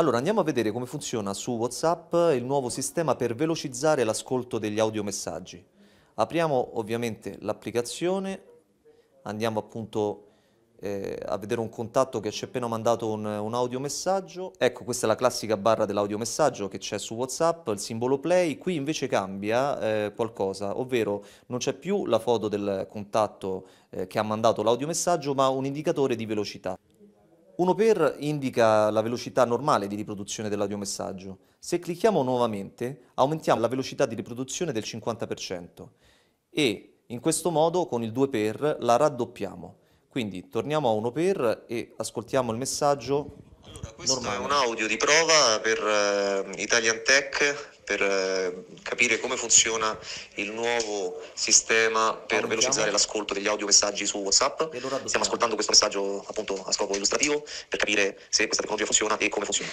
Allora andiamo a vedere come funziona su WhatsApp il nuovo sistema per velocizzare l'ascolto degli audiomessaggi. Apriamo ovviamente l'applicazione, andiamo appunto eh, a vedere un contatto che ci ha appena mandato un, un audiomessaggio. Ecco, questa è la classica barra dell'audiomessaggio che c'è su WhatsApp, il simbolo play. Qui invece cambia eh, qualcosa, ovvero non c'è più la foto del contatto eh, che ha mandato l'audiomessaggio, ma un indicatore di velocità. 1 per indica la velocità normale di riproduzione dell'audiomessaggio. Se clicchiamo nuovamente aumentiamo la velocità di riproduzione del 50% e in questo modo con il 2 per la raddoppiamo. Quindi torniamo a 1 per e ascoltiamo il messaggio. Allora, questo normale. è un audio di prova per uh, Italian Tech per eh, capire come funziona il nuovo sistema per velocizzare diciamo- l'ascolto degli audiomessaggi su WhatsApp. Stiamo ascoltando questo messaggio appunto a scopo illustrativo per capire se questa tecnologia funziona e come funziona.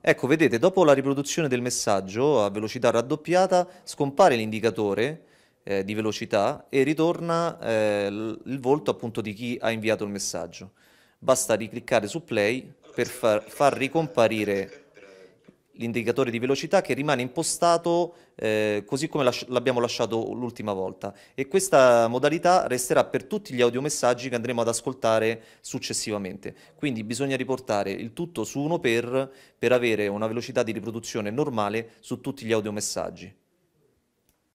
Ecco, vedete, dopo la riproduzione del messaggio a velocità raddoppiata scompare l'indicatore eh, di velocità e ritorna eh, il volto appunto di chi ha inviato il messaggio. Basta ricliccare su play per far, far ricomparire l'indicatore di velocità che rimane impostato eh, così come l'abbiamo lasciato l'ultima volta e questa modalità resterà per tutti gli audiomessaggi che andremo ad ascoltare successivamente. Quindi bisogna riportare il tutto su 1 per, per avere una velocità di riproduzione normale su tutti gli audiomessaggi.